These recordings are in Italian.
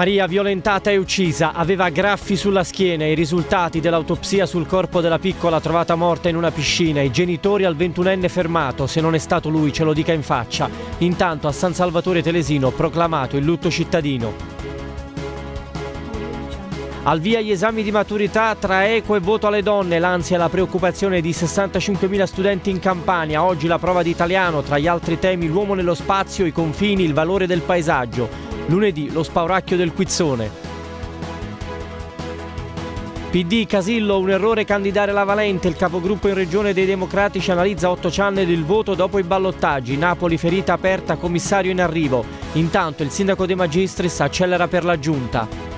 Maria, violentata e uccisa, aveva graffi sulla schiena, i risultati dell'autopsia sul corpo della piccola trovata morta in una piscina, i genitori al ventunenne fermato, se non è stato lui ce lo dica in faccia. Intanto a San Salvatore Telesino proclamato il lutto cittadino. Al via gli esami di maturità tra eco e voto alle donne, l'ansia e la preoccupazione di 65.000 studenti in Campania. Oggi la prova di italiano, tra gli altri temi l'uomo nello spazio, i confini, il valore del paesaggio. Lunedì lo spauracchio del Quizzone. PD Casillo, un errore candidare la Valente, il capogruppo in regione dei democratici analizza a 8 channel il voto dopo i ballottaggi, Napoli ferita aperta, commissario in arrivo. Intanto il sindaco De Magistris accelera per la giunta.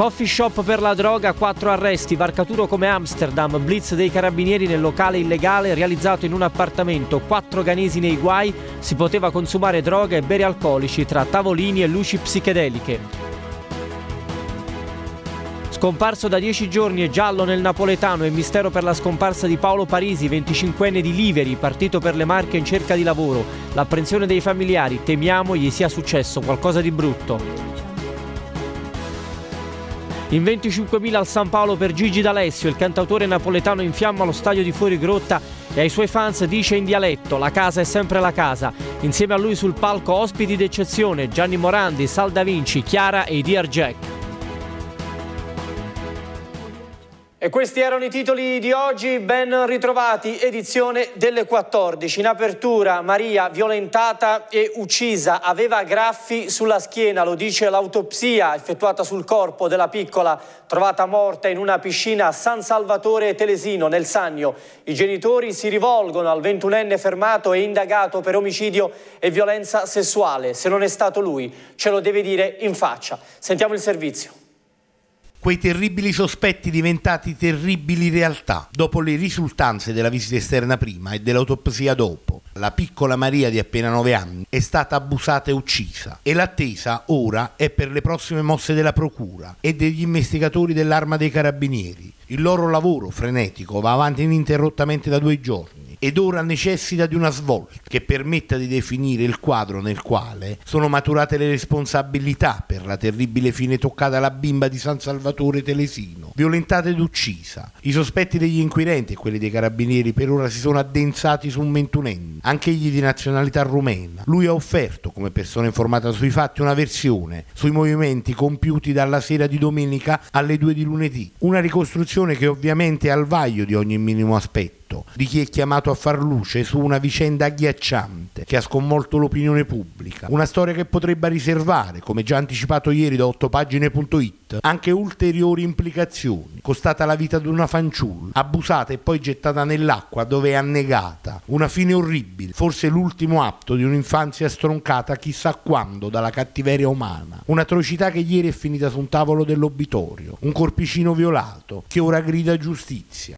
Coffee shop per la droga, quattro arresti, varcaturo come Amsterdam, blitz dei carabinieri nel locale illegale realizzato in un appartamento, quattro ganesi nei guai, si poteva consumare droga e bere alcolici tra tavolini e luci psichedeliche. Scomparso da dieci giorni e giallo nel napoletano e mistero per la scomparsa di Paolo Parisi, 25enne di Liveri, partito per le Marche in cerca di lavoro. L'apprensione dei familiari, temiamo gli sia successo qualcosa di brutto. In 25.000 al San Paolo per Gigi D'Alessio, il cantautore napoletano in fiamma allo stadio di Fuori Grotta e ai suoi fans dice in dialetto «La casa è sempre la casa». Insieme a lui sul palco ospiti d'eccezione Gianni Morandi, Sal Da Vinci, Chiara e Dear Jack. E questi erano i titoli di oggi, ben ritrovati, edizione delle 14. In apertura Maria violentata e uccisa, aveva graffi sulla schiena, lo dice l'autopsia effettuata sul corpo della piccola, trovata morta in una piscina a San Salvatore Telesino, nel Sannio. I genitori si rivolgono al ventunenne fermato e indagato per omicidio e violenza sessuale. Se non è stato lui, ce lo deve dire in faccia. Sentiamo il servizio quei terribili sospetti diventati terribili realtà, dopo le risultanze della visita esterna prima e dell'autopsia dopo. La piccola Maria di appena 9 anni è stata abusata e uccisa e l'attesa ora è per le prossime mosse della Procura e degli investigatori dell'arma dei carabinieri. Il loro lavoro frenetico va avanti ininterrottamente da due giorni ed ora necessita di una svolta che permetta di definire il quadro nel quale sono maturate le responsabilità per la terribile fine toccata alla bimba di San Salvatore Telesino, violentata ed uccisa. I sospetti degli inquirenti e quelli dei carabinieri per ora si sono addensati su un ventunenne, anch'egli di nazionalità rumena. Lui ha offerto, come persona informata sui fatti, una versione sui movimenti compiuti dalla sera di domenica alle due di lunedì, una ricostruzione che ovviamente è al vaglio di ogni minimo aspetto tutto, di chi è chiamato a far luce su una vicenda agghiacciante che ha sconvolto l'opinione pubblica, una storia che potrebbe riservare, come già anticipato ieri da 8pagine.it, anche ulteriori implicazioni, costata la vita di una fanciulla, abusata e poi gettata nell'acqua dove è annegata, una fine orribile, forse l'ultimo atto di un'infanzia stroncata chissà quando dalla cattiveria umana, un'atrocità che ieri è finita su un tavolo dell'obitorio, un corpicino violato che ora grida giustizia.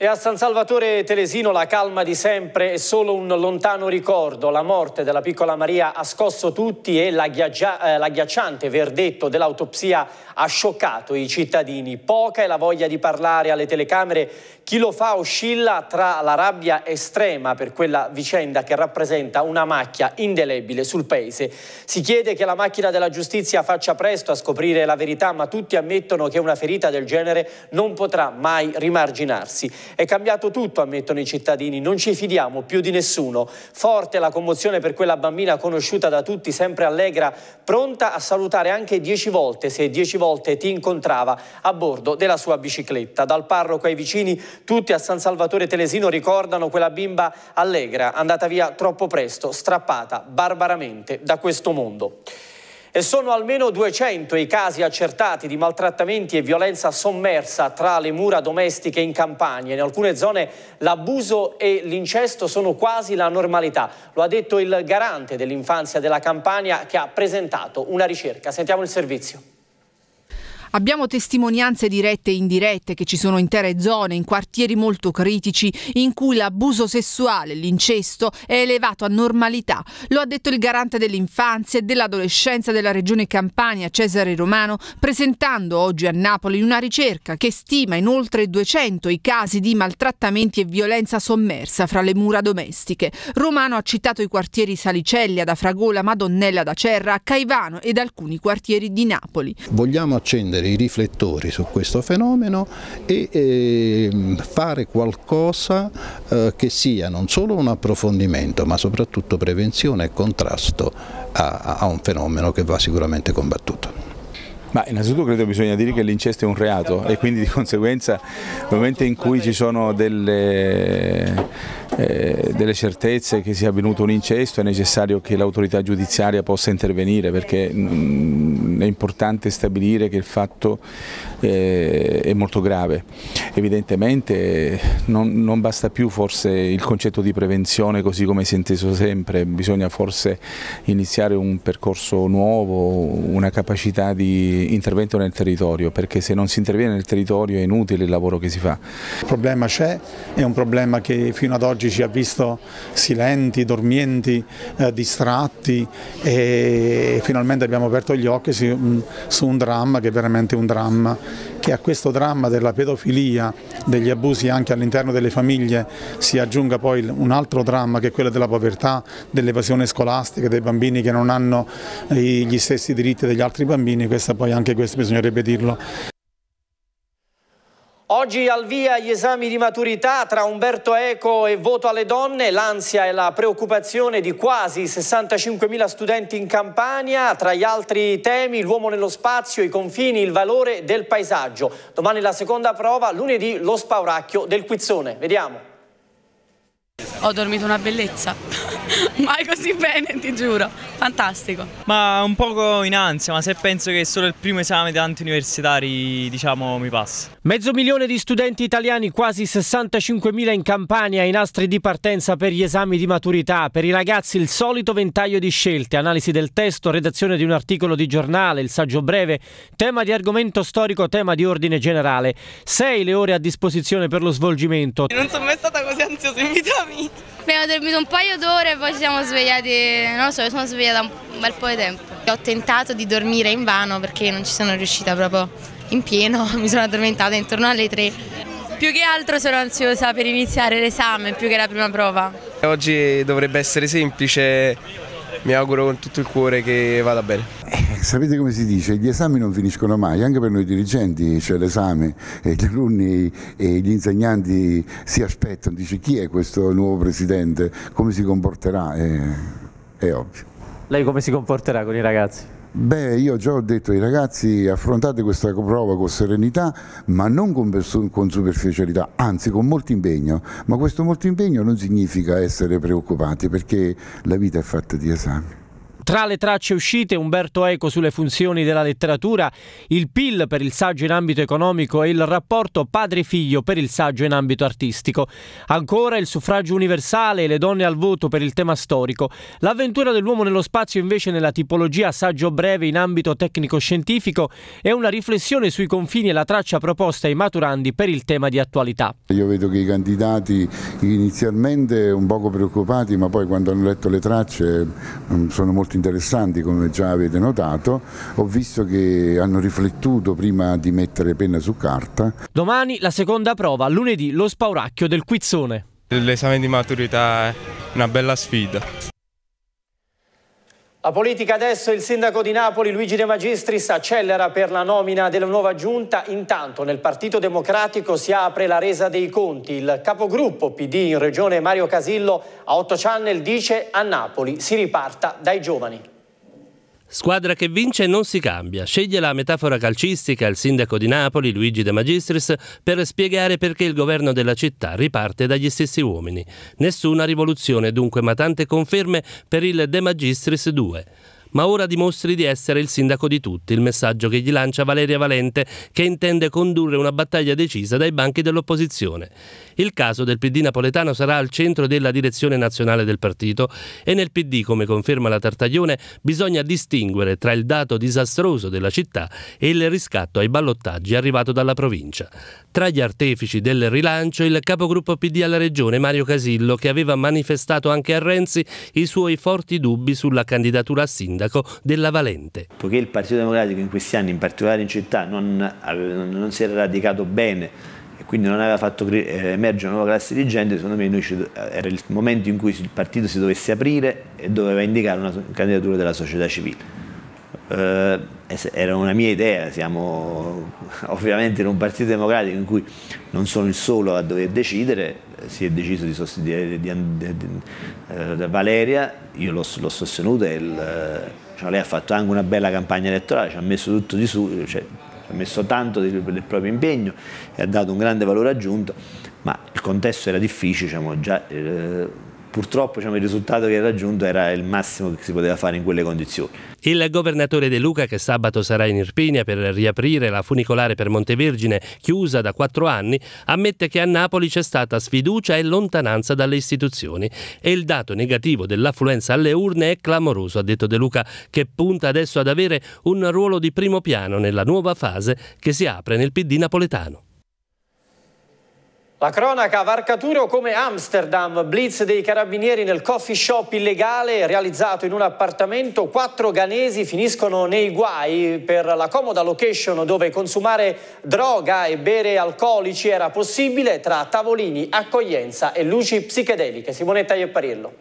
E a San Salvatore Telesino la calma di sempre è solo un lontano ricordo. La morte della piccola Maria ha scosso tutti e eh, l'agghiacciante verdetto dell'autopsia ha scioccato i cittadini. Poca è la voglia di parlare alle telecamere. Chi lo fa oscilla tra la rabbia estrema per quella vicenda che rappresenta una macchia indelebile sul paese. Si chiede che la macchina della giustizia faccia presto a scoprire la verità, ma tutti ammettono che una ferita del genere non potrà mai rimarginarsi. È cambiato tutto, ammettono i cittadini, non ci fidiamo più di nessuno. Forte la commozione per quella bambina conosciuta da tutti, sempre allegra, pronta a salutare anche dieci volte se dieci volte ti incontrava a bordo della sua bicicletta. Dal parroco ai vicini, tutti a San Salvatore Telesino ricordano quella bimba allegra, andata via troppo presto, strappata barbaramente da questo mondo. E sono almeno 200 i casi accertati di maltrattamenti e violenza sommersa tra le mura domestiche in campagna. In alcune zone l'abuso e l'incesto sono quasi la normalità. Lo ha detto il garante dell'infanzia della Campania che ha presentato una ricerca. Sentiamo il servizio. Abbiamo testimonianze dirette e indirette che ci sono intere zone, in quartieri molto critici, in cui l'abuso sessuale, l'incesto è elevato a normalità. Lo ha detto il garante dell'infanzia e dell'adolescenza della regione Campania, Cesare Romano, presentando oggi a Napoli una ricerca che stima in oltre 200 i casi di maltrattamenti e violenza sommersa fra le mura domestiche. Romano ha citato i quartieri Salicella da Fragola, Madonnella da Cerra, Caivano ed alcuni quartieri di Napoli. Vogliamo accendere accendere i riflettori su questo fenomeno e eh, fare qualcosa eh, che sia non solo un approfondimento ma soprattutto prevenzione e contrasto a, a un fenomeno che va sicuramente combattuto. Ma innanzitutto credo bisogna dire che l'incesto è un reato e quindi di conseguenza nel momento in cui ci sono delle, eh, delle certezze che sia avvenuto un incesto è necessario che l'autorità giudiziaria possa intervenire perché mh, mm, è importante stabilire che il fatto eh, è molto grave. Evidentemente non, non, basta più forse il concetto di prevenzione così come si è inteso sempre, bisogna forse iniziare un percorso nuovo, una capacità di intervento nel territorio, perché se non si interviene nel territorio è inutile il lavoro che si fa. Il problema c'è, è un problema che fino ad oggi ci ha visto silenti, dormienti, eh, distratti e finalmente abbiamo aperto gli occhi su, su un dramma che è veramente un dramma che a questo dramma della pedofilia, degli abusi anche all'interno delle famiglie si aggiunga poi un altro dramma che è quello della povertà, dell'evasione scolastica, dei bambini che non hanno eh, gli stessi diritti degli altri bambini, questo poi anche questo bisognerebbe dirlo. Oggi al via gli esami di maturità tra Umberto Eco e Voto alle donne, l'ansia e la preoccupazione di quasi 65.000 studenti in Campania, tra gli altri temi l'uomo nello spazio, i confini, il valore del paesaggio. Domani la seconda prova, lunedì lo spauracchio del Quizzone. Vediamo. Ho dormito una bellezza mai così bene, ti giuro, fantastico. Ma un poco in ansia, ma se penso che solo il primo esame di tanti universitari, diciamo, mi passa. Mezzo milione di studenti italiani, quasi 65.000 in Campania, i nastri di partenza per gli esami di maturità. Per i ragazzi il solito ventaglio di scelte, analisi del testo, redazione di un articolo di giornale, il saggio breve, tema di argomento storico, tema di ordine generale. Sei le ore a disposizione per lo svolgimento. Non sono mai stata silenzio se Abbiamo dormito un paio d'ore e poi ci siamo svegliati, non so, sono svegliata un bel po' di tempo. Ho tentato di dormire in vano perché non ci sono riuscita proprio in pieno, mi sono addormentata intorno alle tre. Più che altro sono ansiosa per iniziare l'esame, più che la prima prova. Oggi dovrebbe essere semplice, mi auguro con tutto il cuore che vada bene sapete come si dice? Gli esami non finiscono mai, anche per noi dirigenti c'è cioè l'esame e eh, gli alunni e gli insegnanti si aspettano, dice chi è questo nuovo presidente, come si comporterà, è, eh, è ovvio. Lei come si comporterà con i ragazzi? Beh, io già ho detto ai ragazzi affrontate questa prova con serenità, ma non con, con, superficialità, anzi con molto impegno. Ma questo molto impegno non significa essere preoccupati, perché la vita è fatta di esami. Tra le tracce uscite, Umberto Eco sulle funzioni della letteratura, il PIL per il saggio in ambito economico e il rapporto padre-figlio per il saggio in ambito artistico. Ancora il suffragio universale e le donne al voto per il tema storico. L'avventura dell'uomo nello spazio invece nella tipologia saggio breve in ambito tecnico-scientifico è una riflessione sui confini e la traccia proposta ai maturandi per il tema di attualità. Io vedo che i candidati inizialmente un poco preoccupati, ma poi quando hanno letto le tracce mm, sono molto interessanti come già avete notato, ho visto che hanno riflettuto prima di mettere penna su carta. Domani la seconda prova, lunedì lo spauracchio del Quizzone. L'esame di maturità è una bella sfida. La politica adesso, il sindaco di Napoli Luigi De Magistris accelera per la nomina della nuova giunta. Intanto nel Partito Democratico si apre la resa dei conti. Il capogruppo PD in regione Mario Casillo a 8 Channel dice a Napoli si riparta dai giovani. Squadra che vince non si cambia. Sceglie la metafora calcistica il sindaco di Napoli, Luigi De Magistris, per spiegare perché il governo della città riparte dagli stessi uomini. Nessuna rivoluzione dunque, ma tante conferme per il De Magistris 2 ma ora dimostri di essere il sindaco di tutti, il messaggio che gli lancia Valeria Valente, che intende condurre una battaglia decisa dai banchi dell'opposizione. Il caso del PD napoletano sarà al centro della direzione nazionale del partito e nel PD, come conferma la Tartaglione, bisogna distinguere tra il dato disastroso della città e il riscatto ai ballottaggi arrivato dalla provincia. Tra gli artefici del rilancio il capogruppo PD alla regione Mario Casillo, che aveva manifestato anche a Renzi i suoi forti dubbi sulla candidatura a sindaco sindaco della Valente. Poiché il Partito Democratico in questi anni, in particolare in città, non, non si era radicato bene e quindi non aveva fatto eh, emergere una nuova classe dirigente, secondo me era il momento in cui il partito si dovesse aprire e doveva indicare una candidatura della società civile eh, era una mia idea, siamo ovviamente in un partito democratico in cui non sono il solo a dover decidere, si è deciso di sostenere di, di, di, eh, Valeria, io l'ho, l'ho sostenuta, il, eh, cioè lei ha fatto anche una bella campagna elettorale, ci ha messo tutto di su, cioè, ha messo tanto del, del, proprio impegno e ha dato un grande valore aggiunto, ma il contesto era difficile, diciamo, già, eh, purtroppo diciamo, il risultato che ha raggiunto era il massimo che si poteva fare in quelle condizioni. Il governatore De Luca che sabato sarà in Irpinia per riaprire la funicolare per Montevergine chiusa da quattro anni ammette che a Napoli c'è stata sfiducia e lontananza dalle istituzioni e il dato negativo dell'affluenza alle urne è clamoroso, ha detto De Luca, che punta adesso ad avere un ruolo di primo piano nella nuova fase che si apre nel PD napoletano. La cronaca Varcaturo come Amsterdam, blitz dei carabinieri nel coffee shop illegale realizzato in un appartamento, quattro ganesi finiscono nei guai per la comoda location dove consumare droga e bere alcolici era possibile tra tavolini, accoglienza e luci psichedeliche. Simonetta Iepparillo.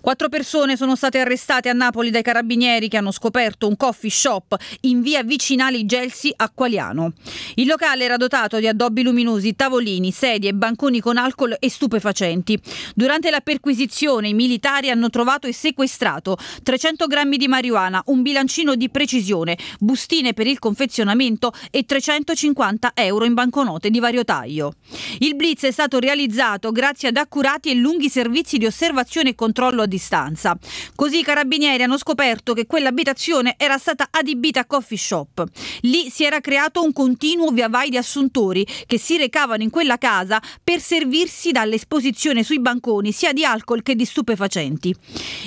Quattro persone sono state arrestate a Napoli dai carabinieri che hanno scoperto un coffee shop in via vicinale Gelsi a Qualiano. Il locale era dotato di addobbi luminosi, tavolini, sedie, banconi con alcol e stupefacenti. Durante la perquisizione i militari hanno trovato e sequestrato 300 grammi di marijuana, un bilancino di precisione, bustine per il confezionamento e 350 euro in banconote di vario taglio. Il blitz è stato realizzato grazie ad accurati e lunghi servizi di osservazione e controllo controllo a distanza. Così i carabinieri hanno scoperto che quell'abitazione era stata adibita a coffee shop. Lì si era creato un continuo via vai di assuntori che si recavano in quella casa per servirsi dall'esposizione sui banconi sia di alcol che di stupefacenti.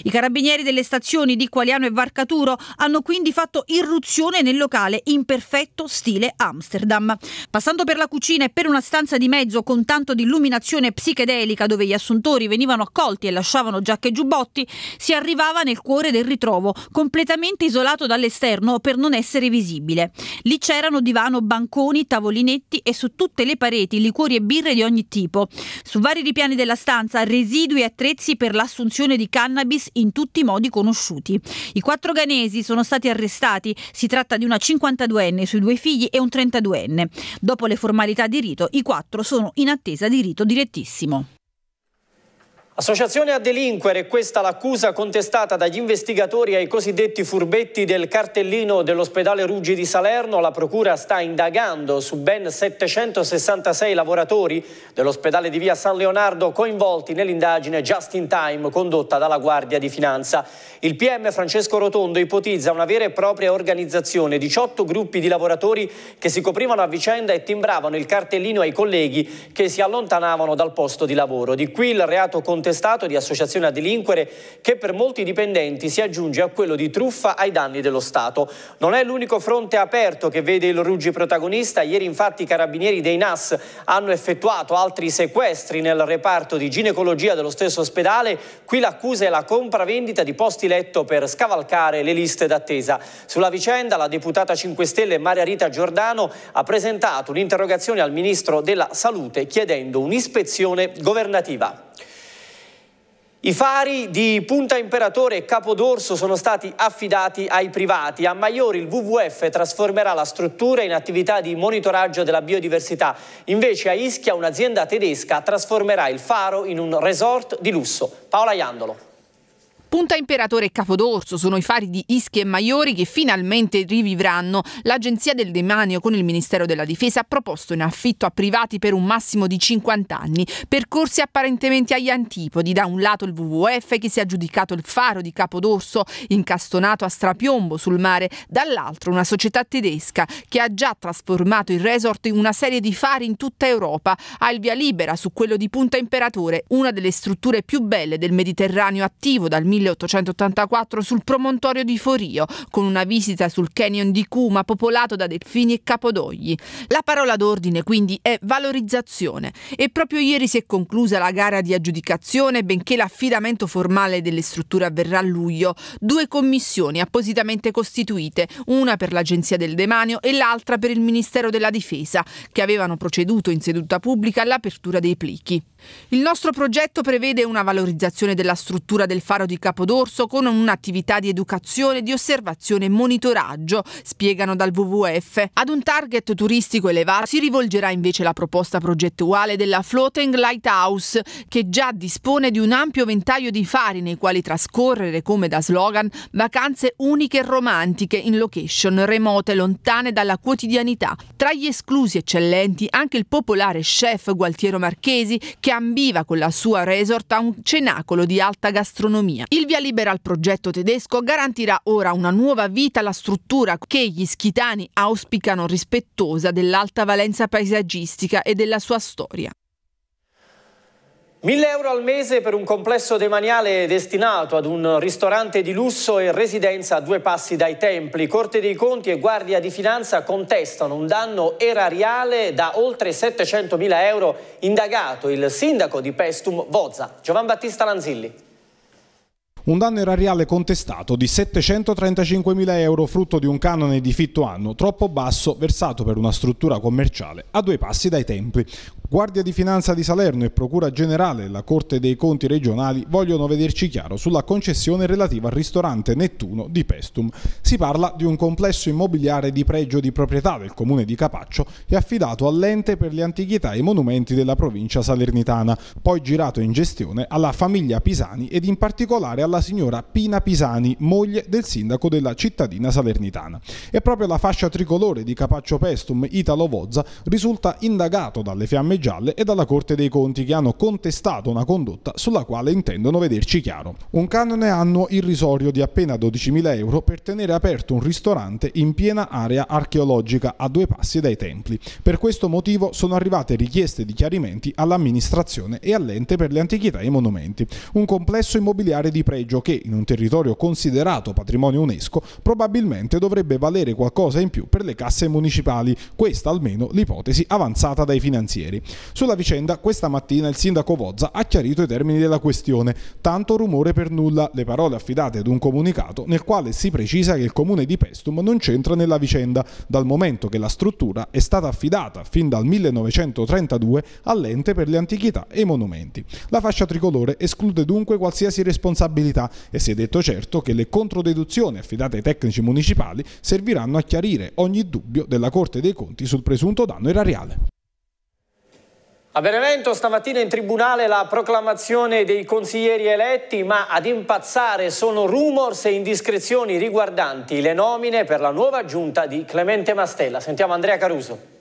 I carabinieri delle stazioni di Qualiano e Varcaturo hanno quindi fatto irruzione nel locale in perfetto stile Amsterdam. Passando per la cucina e per una stanza di mezzo con tanto di illuminazione psichedelica dove gli assuntori venivano accolti e lasciavano giacche giù giubbotti. Si arrivava nel cuore del ritrovo, completamente isolato dall'esterno per non essere visibile. Lì c'erano divano, banconi, tavolinetti e su tutte le pareti liquori e birre di ogni tipo. Su vari ripiani della stanza residui e attrezzi per l'assunzione di cannabis in tutti i modi conosciuti. I quattro ganesi sono stati arrestati, si tratta di una 52enne sui due figli e un 32enne. Dopo le formalità di rito, i quattro sono in attesa di rito direttissimo. Associazione a delinquere, questa l'accusa contestata dagli investigatori ai cosiddetti furbetti del cartellino dell'ospedale Ruggi di Salerno. La procura sta indagando su ben 766 lavoratori dell'ospedale di via San Leonardo coinvolti nell'indagine Just in Time condotta dalla Guardia di Finanza. Il PM Francesco Rotondo ipotizza una vera e propria organizzazione, 18 gruppi di lavoratori che si coprivano a vicenda e timbravano il cartellino ai colleghi che si allontanavano dal posto di lavoro. Di qui il reato contestato contestato di associazione a delinquere che per molti dipendenti si aggiunge a quello di truffa ai danni dello Stato. Non è l'unico fronte aperto che vede il Ruggi protagonista. Ieri infatti i carabinieri dei NAS hanno effettuato altri sequestri nel reparto di ginecologia dello stesso ospedale. Qui l'accusa è la compravendita di posti letto per scavalcare le liste d'attesa. Sulla vicenda la deputata 5 Stelle Maria Rita Giordano ha presentato un'interrogazione al Ministro della Salute chiedendo un'ispezione governativa. I fari di Punta Imperatore e Capodorso sono stati affidati ai privati. A Maiori il WWF trasformerà la struttura in attività di monitoraggio della biodiversità. Invece a Ischia un'azienda tedesca trasformerà il faro in un resort di lusso. Paola Iandolo. Punta Imperatore e Capodorso sono i fari di Ischia e Maiori che finalmente rivivranno. L'Agenzia del Demanio con il Ministero della Difesa ha proposto in affitto a privati per un massimo di 50 anni, percorsi apparentemente agli antipodi, da un lato il WWF che si è aggiudicato il faro di Capodorso incastonato a strapiombo sul mare, dall'altro una società tedesca che ha già trasformato il resort in una serie di fari in tutta Europa, ha il via libera su quello di Punta Imperatore, una delle strutture più belle del Mediterraneo attivo dal 1900 1884 sul promontorio di Forio, con una visita sul canyon di Cuma popolato da delfini e capodogli. La parola d'ordine quindi è valorizzazione e proprio ieri si è conclusa la gara di aggiudicazione, benché l'affidamento formale delle strutture avverrà a luglio. Due commissioni appositamente costituite, una per l'Agenzia del Demanio e l'altra per il Ministero della Difesa, che avevano proceduto in seduta pubblica all'apertura dei plichi. Il nostro progetto prevede una valorizzazione della struttura del faro di Capodorso con un'attività di educazione, di osservazione e monitoraggio, spiegano dal WWF. Ad un target turistico elevato si rivolgerà invece la proposta progettuale della Floating Lighthouse, che già dispone di un ampio ventaglio di fari nei quali trascorrere, come da slogan, vacanze uniche e romantiche in location remote, lontane dalla quotidianità. Tra gli esclusi eccellenti anche il popolare chef Gualtiero Marchesi, che ambiva con la sua resort a un cenacolo di alta gastronomia. Il via libera al progetto tedesco garantirà ora una nuova vita alla struttura che gli schitani auspicano rispettosa dell'alta valenza paesaggistica e della sua storia. 1000 euro al mese per un complesso demaniale destinato ad un ristorante di lusso e residenza a due passi dai templi. Corte dei Conti e Guardia di Finanza contestano un danno erariale da oltre 700.000 euro indagato il sindaco di Pestum Vozza, Giovan Battista Lanzilli. Un danno erariale contestato di 735.000 euro frutto di un canone di fitto anno troppo basso versato per una struttura commerciale a due passi dai templi. Guardia di Finanza di Salerno e Procura Generale della Corte dei Conti regionali vogliono vederci chiaro sulla concessione relativa al ristorante Nettuno di Pestum. Si parla di un complesso immobiliare di pregio di proprietà del comune di Capaccio e affidato all'ente per le antichità e i monumenti della provincia salernitana, poi girato in gestione alla famiglia Pisani ed in particolare alla dalla signora Pina Pisani, moglie del sindaco della cittadina salernitana. E proprio la fascia tricolore di Capaccio Pestum Italo Vozza risulta indagato dalle fiamme gialle e dalla Corte dei Conti che hanno contestato una condotta sulla quale intendono vederci chiaro. Un canone annuo irrisorio di appena 12.000 euro per tenere aperto un ristorante in piena area archeologica a due passi dai templi. Per questo motivo sono arrivate richieste di chiarimenti all'amministrazione e all'ente per le antichità e i monumenti. Un complesso immobiliare di prezzo privilegio che, in un territorio considerato patrimonio UNESCO, probabilmente dovrebbe valere qualcosa in più per le casse municipali, questa almeno l'ipotesi avanzata dai finanzieri. Sulla vicenda, questa mattina il sindaco Vozza ha chiarito i termini della questione, tanto rumore per nulla, le parole affidate ad un comunicato nel quale si precisa che il comune di Pestum non c'entra nella vicenda, dal momento che la struttura è stata affidata fin dal 1932 all'ente per le antichità e i monumenti. La fascia tricolore esclude dunque qualsiasi responsabilità comunità e si è detto certo che le controdeduzioni affidate ai tecnici municipali serviranno a chiarire ogni dubbio della Corte dei Conti sul presunto danno erariale. A Benevento stamattina in tribunale la proclamazione dei consiglieri eletti, ma ad impazzare sono rumors e indiscrezioni riguardanti le nomine per la nuova giunta di Clemente Mastella. Sentiamo Andrea Caruso.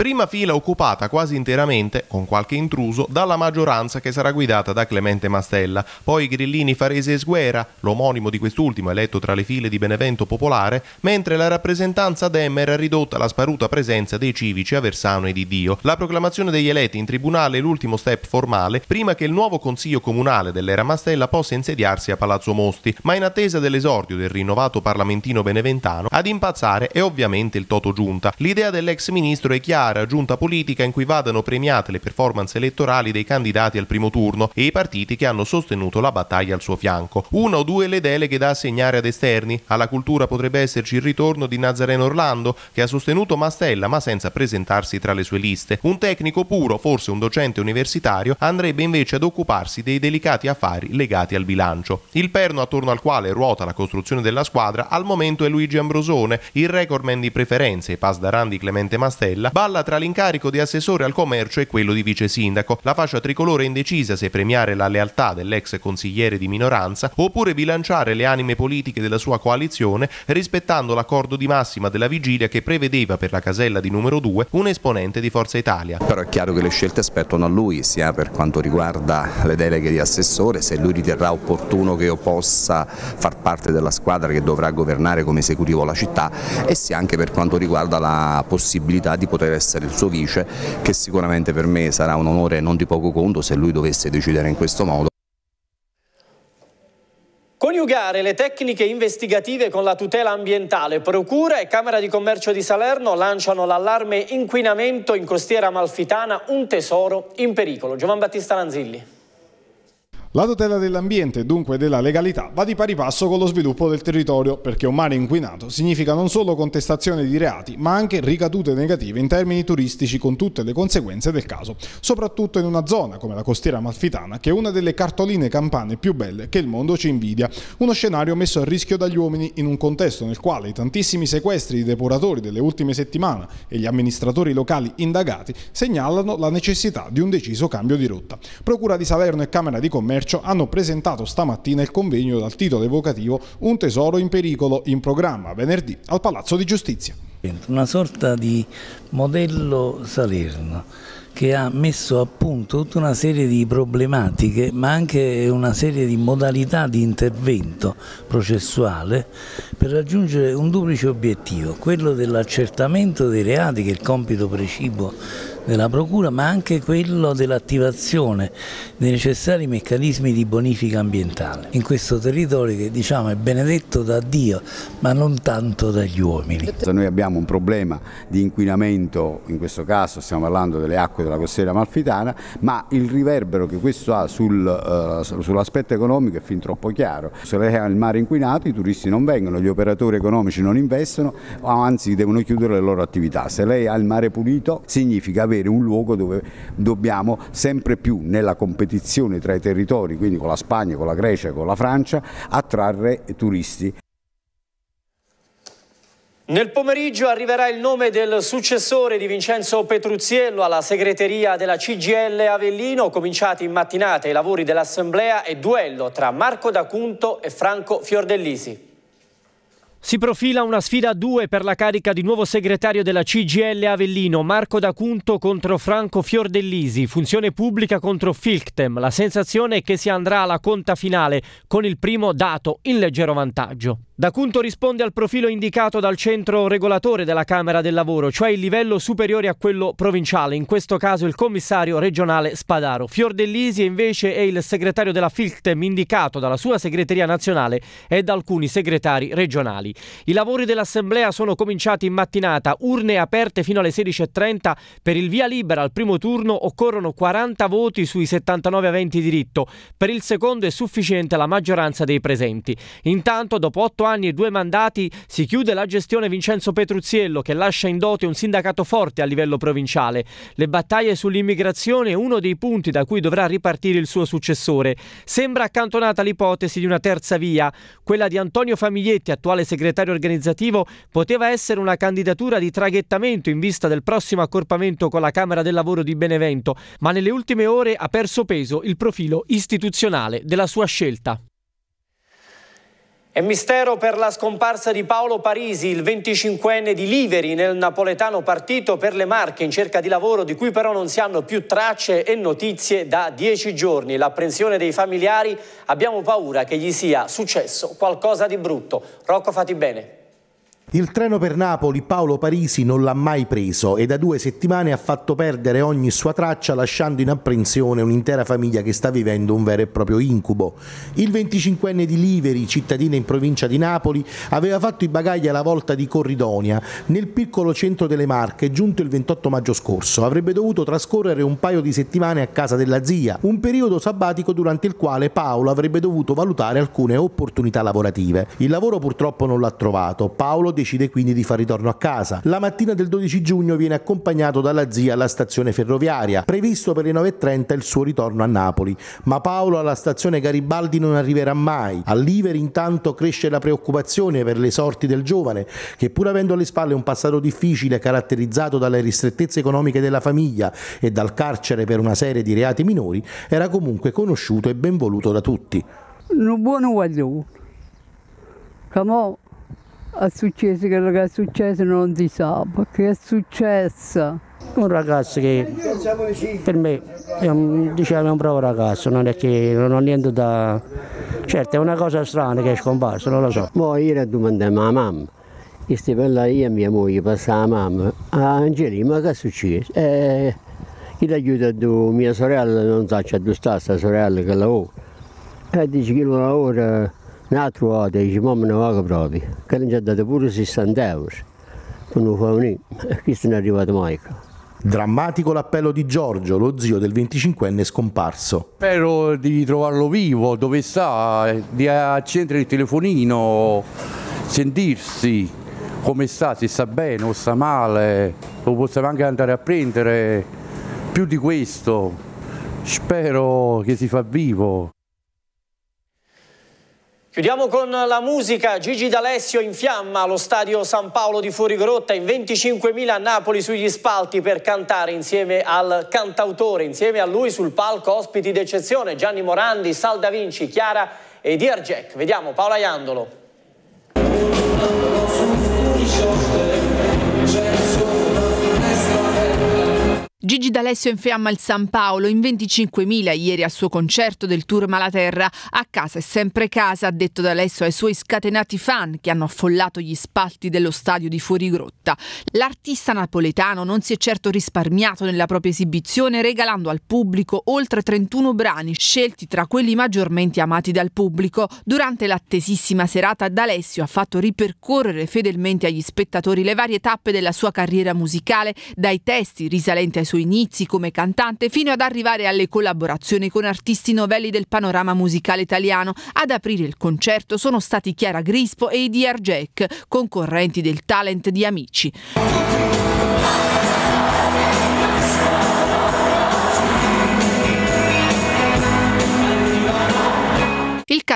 Prima fila occupata quasi interamente, con qualche intruso, dalla maggioranza che sarà guidata da Clemente Mastella, poi Grillini, Farese e Sguera, l'omonimo di quest'ultimo eletto tra le file di Benevento Popolare, mentre la rappresentanza DEM era ridotta alla sparuta presenza dei civici a Versano e di Dio. La proclamazione degli eletti in tribunale è l'ultimo step formale prima che il nuovo Consiglio Comunale dell'era Mastella possa insediarsi a Palazzo Mosti, ma in attesa dell'esordio del rinnovato parlamentino beneventano, ad impazzare è ovviamente il Toto Giunta. L'idea dell'ex ministro è chiara chiara giunta politica in cui vadano premiate le performance elettorali dei candidati al primo turno e i partiti che hanno sostenuto la battaglia al suo fianco. Una o due le deleghe da assegnare ad esterni. Alla cultura potrebbe esserci il ritorno di Nazareno Orlando, che ha sostenuto Mastella ma senza presentarsi tra le sue liste. Un tecnico puro, forse un docente universitario, andrebbe invece ad occuparsi dei delicati affari legati al bilancio. Il perno attorno al quale ruota la costruzione della squadra al momento è Luigi Ambrosone, il recordman di preferenze, pass da Randi Clemente Mastella, balla spalla tra l'incarico di assessore al commercio e quello di vice sindaco. La fascia tricolore è indecisa se premiare la lealtà dell'ex consigliere di minoranza oppure bilanciare le anime politiche della sua coalizione rispettando l'accordo di massima della vigilia che prevedeva per la casella di numero 2 un esponente di Forza Italia. Però è chiaro che le scelte aspettano a lui sia per quanto riguarda le deleghe di assessore, se lui riterrà opportuno che io possa far parte della squadra che dovrà governare come esecutivo la città e sia anche per quanto riguarda la possibilità di poter essere essere il suo vice, che sicuramente per me sarà un onore non di poco conto se lui dovesse decidere in questo modo. Coniugare le tecniche investigative con la tutela ambientale. Procura e Camera di Commercio di Salerno lanciano l'allarme inquinamento in costiera malfitana, un tesoro in pericolo. Giovan Battista Lanzilli. La tutela dell'ambiente, e dunque della legalità, va di pari passo con lo sviluppo del territorio, perché un mare inquinato significa non solo contestazione di reati, ma anche ricadute negative in termini turistici con tutte le conseguenze del caso, soprattutto in una zona come la costiera malfitana, che è una delle cartoline campane più belle che il mondo ci invidia, uno scenario messo a rischio dagli uomini in un contesto nel quale i tantissimi sequestri di depuratori delle ultime settimane e gli amministratori locali indagati segnalano la necessità di un deciso cambio di rotta. Procura di Salerno e Camera di Commercio Commercio hanno presentato stamattina il convegno dal titolo evocativo Un tesoro in pericolo in programma venerdì al Palazzo di Giustizia. Una sorta di modello Salerno che ha messo a punto tutta una serie di problematiche ma anche una serie di modalità di intervento processuale per raggiungere un duplice obiettivo, quello dell'accertamento dei reati che è il compito precipuo della Procura, ma anche quello dell'attivazione dei necessari meccanismi di bonifica ambientale in questo territorio che diciamo è benedetto da Dio, ma non tanto dagli uomini. Noi abbiamo un problema di inquinamento, in questo caso stiamo parlando delle acque della costiera malfitana, ma il riverbero che questo ha sul, uh, sull'aspetto economico è fin troppo chiaro. Se lei ha il mare inquinato i turisti non vengono, gli operatori economici non investono, anzi devono chiudere le loro attività. Se lei ha il mare pulito significa avere avere un luogo dove dobbiamo sempre più nella competizione tra i territori, quindi con la Spagna, con la Grecia, con la Francia, attrarre turisti. Nel pomeriggio arriverà il nome del successore di Vincenzo Petruzziello alla segreteria della CGL Avellino, cominciati in mattinata i lavori dell'assemblea e duello tra Marco D'Acunto e Franco Fiordellisi. Si profila una sfida a due per la carica di nuovo segretario della CGL Avellino, Marco D'Acunto contro Franco Fiordellisi, funzione pubblica contro Filctem. La sensazione è che si andrà alla conta finale con il primo dato in leggero vantaggio. Da Cunto risponde al profilo indicato dal centro regolatore della Camera del Lavoro, cioè il livello superiore a quello provinciale, in questo caso il commissario regionale Spadaro. Fiordellisi invece è il segretario della FILTEM indicato dalla sua segreteria nazionale e da alcuni segretari regionali. I lavori dell'Assemblea sono cominciati in mattinata, urne aperte fino alle 16.30. Per il via libera al primo turno occorrono 40 voti sui 79 aventi diritto. Per il secondo è sufficiente la maggioranza dei presenti. Intanto, dopo 8 anni anni e due mandati si chiude la gestione Vincenzo Petruzziello che lascia in dote un sindacato forte a livello provinciale. Le battaglie sull'immigrazione è uno dei punti da cui dovrà ripartire il suo successore. Sembra accantonata l'ipotesi di una terza via. Quella di Antonio Famiglietti, attuale segretario organizzativo, poteva essere una candidatura di traghettamento in vista del prossimo accorpamento con la Camera del Lavoro di Benevento, ma nelle ultime ore ha perso peso il profilo istituzionale della sua scelta. È mistero per la scomparsa di Paolo Parisi, il 25enne di Liveri nel napoletano partito per le Marche in cerca di lavoro di cui però non si hanno più tracce e notizie da dieci giorni. L'apprensione dei familiari, abbiamo paura che gli sia successo qualcosa di brutto. Rocco fati bene. Il treno per Napoli Paolo Parisi non l'ha mai preso e da due settimane ha fatto perdere ogni sua traccia lasciando in apprensione un'intera famiglia che sta vivendo un vero e proprio incubo. Il 25enne di Liveri, cittadina in provincia di Napoli, aveva fatto i bagagli alla volta di Corridonia, nel piccolo centro delle Marche, giunto il 28 maggio scorso. Avrebbe dovuto trascorrere un paio di settimane a casa della zia, un periodo sabbatico durante il quale Paolo avrebbe dovuto valutare alcune opportunità lavorative. Il lavoro purtroppo non l'ha trovato. Paolo decide quindi di far ritorno a casa. La mattina del 12 giugno viene accompagnato dalla zia alla stazione ferroviaria, previsto per le 9.30 il suo ritorno a Napoli, ma Paolo alla stazione Garibaldi non arriverà mai. A Liveri intanto cresce la preoccupazione per le sorti del giovane, che pur avendo alle spalle un passato difficile caratterizzato dalle ristrettezze economiche della famiglia e dal carcere per una serie di reati minori, era comunque conosciuto e ben voluto da tutti. Un buon uguaglione. Come è successo quello che è successo non si sa, che è successo? Un ragazzo che per me è un, diciamo, è un bravo ragazzo, non è che non ho niente da... Certo è una cosa strana che è scomparso, non lo so. Poi io domandavo a mamma, questa bella io e mia moglie passava la mamma, a ah, Angelina, ma che è successo? Eh, io aiuto mia sorella, non so, c'è due sta sorella che lavora. E eh, dice che lavora non proprio, che نعطوا هذا يجمعوا من نواقب راضي كان نجدد بورس يستنداوش questo non è arrivato mai. Drammatico l'appello di Giorgio, lo zio del 25enne scomparso. Spero di trovarlo vivo, dove sta, eh, di accendere il telefonino, sentirsi come sta, se sta bene o sta male, lo possiamo anche andare a prendere. Più di questo, spero che si fa vivo. Chiudiamo con la musica, Gigi D'Alessio in fiamma allo stadio San Paolo di Fuorigrotta in 25.000 a Napoli sugli spalti per cantare insieme al cantautore, insieme a lui sul palco ospiti d'eccezione Gianni Morandi, Sal Da Vinci, Chiara e Dear Jack. Vediamo Paola Iandolo. Gigi D'Alessio infiamma il San Paolo in 25.000 ieri al suo concerto del tour Malaterra. A casa è sempre casa, ha detto D'Alessio ai suoi scatenati fan che hanno affollato gli spalti dello stadio di Fuorigrotta. L'artista napoletano non si è certo risparmiato nella propria esibizione regalando al pubblico oltre 31 brani scelti tra quelli maggiormente amati dal pubblico. Durante l'attesissima serata D'Alessio ha fatto ripercorrere fedelmente agli spettatori le varie tappe della sua carriera musicale, dai testi risalenti ai suoi suoi inizi come cantante fino ad arrivare alle collaborazioni con artisti novelli del panorama musicale italiano. Ad aprire il concerto sono stati Chiara Grispo e i DR Jack, concorrenti del talent di Amici.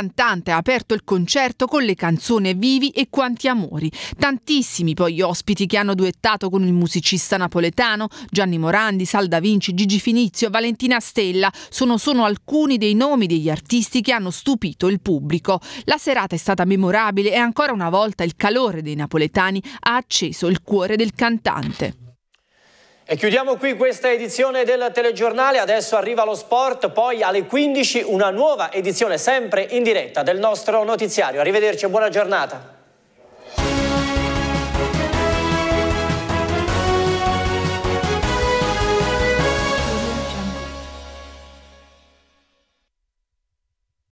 cantante ha aperto il concerto con le canzoni Vivi e Quanti Amori. Tantissimi poi gli ospiti che hanno duettato con il musicista napoletano, Gianni Morandi, Salda Vinci, Gigi Finizio, Valentina Stella, sono solo alcuni dei nomi degli artisti che hanno stupito il pubblico. La serata è stata memorabile e ancora una volta il calore dei napoletani ha acceso il cuore del cantante. E chiudiamo qui questa edizione del telegiornale, adesso arriva lo sport, poi alle 15 una nuova edizione sempre in diretta del nostro notiziario. Arrivederci e buona giornata.